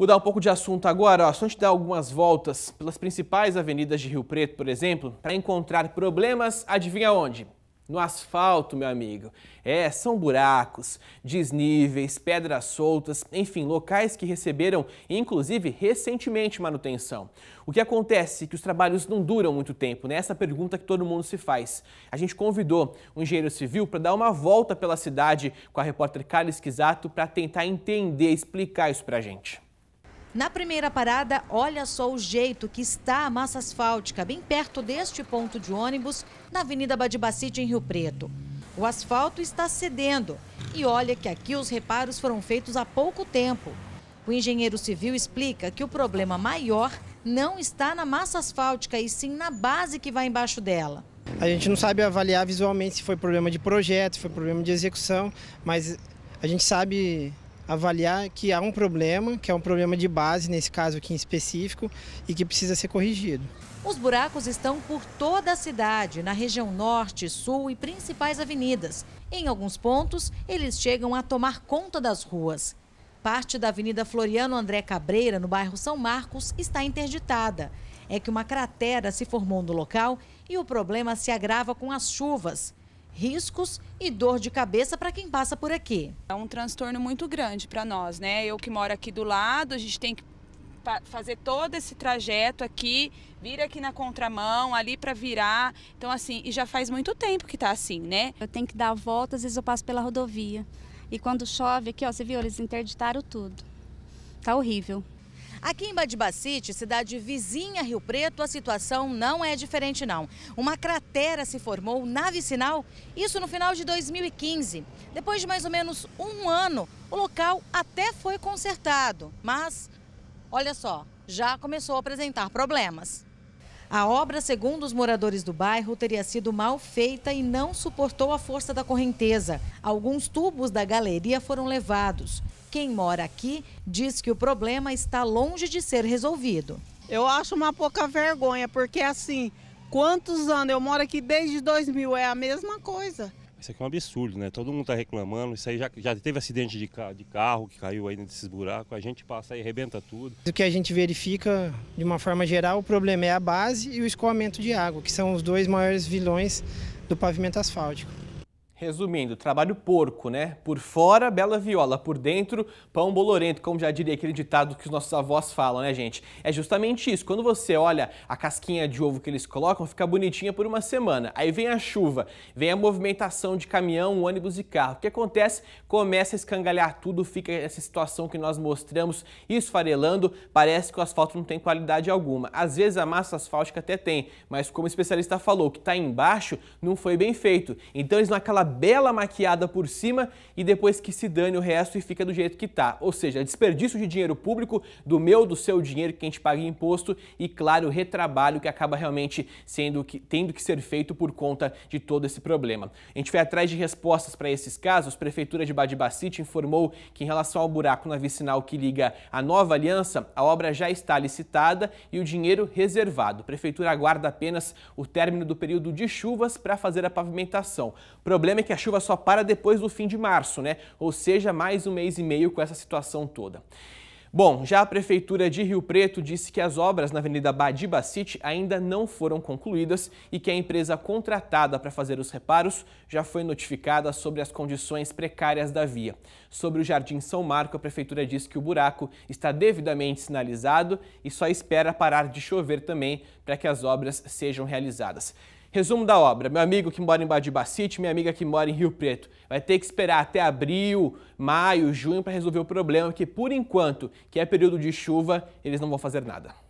Mudar um pouco de assunto agora, ó, só a gente dar algumas voltas pelas principais avenidas de Rio Preto, por exemplo, para encontrar problemas, adivinha onde? No asfalto, meu amigo. É, são buracos, desníveis, pedras soltas, enfim, locais que receberam, inclusive, recentemente manutenção. O que acontece é que os trabalhos não duram muito tempo, né? Essa pergunta que todo mundo se faz. A gente convidou um engenheiro civil para dar uma volta pela cidade com a repórter Carla Esquisato para tentar entender, explicar isso para a gente. Na primeira parada, olha só o jeito que está a massa asfáltica, bem perto deste ponto de ônibus, na Avenida Badibacite, em Rio Preto. O asfalto está cedendo e olha que aqui os reparos foram feitos há pouco tempo. O engenheiro civil explica que o problema maior não está na massa asfáltica e sim na base que vai embaixo dela. A gente não sabe avaliar visualmente se foi problema de projeto, se foi problema de execução, mas a gente sabe avaliar que há um problema, que é um problema de base, nesse caso aqui em específico, e que precisa ser corrigido. Os buracos estão por toda a cidade, na região norte, sul e principais avenidas. Em alguns pontos, eles chegam a tomar conta das ruas. Parte da Avenida Floriano André Cabreira, no bairro São Marcos, está interditada. É que uma cratera se formou no local e o problema se agrava com as chuvas riscos e dor de cabeça para quem passa por aqui. É um transtorno muito grande para nós, né? Eu que moro aqui do lado, a gente tem que fazer todo esse trajeto aqui, vir aqui na contramão, ali para virar. Então, assim, e já faz muito tempo que está assim, né? Eu tenho que dar volta, às vezes eu passo pela rodovia. E quando chove aqui, ó, você viu, eles interditaram tudo. Tá horrível. Aqui em Badibacite, cidade vizinha Rio Preto, a situação não é diferente não. Uma cratera se formou na vicinal, isso no final de 2015. Depois de mais ou menos um ano, o local até foi consertado, mas olha só, já começou a apresentar problemas. A obra, segundo os moradores do bairro, teria sido mal feita e não suportou a força da correnteza. Alguns tubos da galeria foram levados. Quem mora aqui diz que o problema está longe de ser resolvido. Eu acho uma pouca vergonha, porque assim, quantos anos? Eu moro aqui desde 2000, é a mesma coisa. Isso aqui é um absurdo, né? Todo mundo está reclamando. Isso aí já, já teve acidente de, ca de carro que caiu aí nesses buracos. A gente passa e arrebenta tudo. O que a gente verifica, de uma forma geral, o problema é a base e o escoamento de água, que são os dois maiores vilões do pavimento asfáltico. Resumindo, trabalho porco, né? Por fora, bela viola, por dentro, pão bolorento, como já diria aquele ditado que os nossos avós falam, né, gente? É justamente isso. Quando você olha a casquinha de ovo que eles colocam, fica bonitinha por uma semana. Aí vem a chuva, vem a movimentação de caminhão, ônibus e carro. O que acontece? Começa a escangalhar tudo, fica essa situação que nós mostramos esfarelando. Parece que o asfalto não tem qualidade alguma. Às vezes a massa asfáltica até tem, mas como o especialista falou, o que está embaixo não foi bem feito. Então eles naquela bela maquiada por cima e depois que se dane o resto e fica do jeito que tá. Ou seja, desperdício de dinheiro público, do meu, do seu dinheiro que a gente paga em imposto e, claro, retrabalho que acaba realmente sendo que, tendo que ser feito por conta de todo esse problema. A gente foi atrás de respostas para esses casos. A Prefeitura de Badibacite informou que, em relação ao buraco na vicinal que liga a nova aliança, a obra já está licitada e o dinheiro reservado. A Prefeitura aguarda apenas o término do período de chuvas para fazer a pavimentação. O problema problema é que a chuva só para depois do fim de março, né? Ou seja, mais um mês e meio com essa situação toda. Bom, já a Prefeitura de Rio Preto disse que as obras na Avenida Badiba City ainda não foram concluídas e que a empresa contratada para fazer os reparos já foi notificada sobre as condições precárias da via. Sobre o Jardim São Marco, a Prefeitura disse que o buraco está devidamente sinalizado e só espera parar de chover também para que as obras sejam realizadas. Resumo da obra: meu amigo que mora em Badibacite, minha amiga que mora em Rio Preto, vai ter que esperar até abril, maio, junho para resolver o problema, que por enquanto, que é período de chuva, eles não vão fazer nada.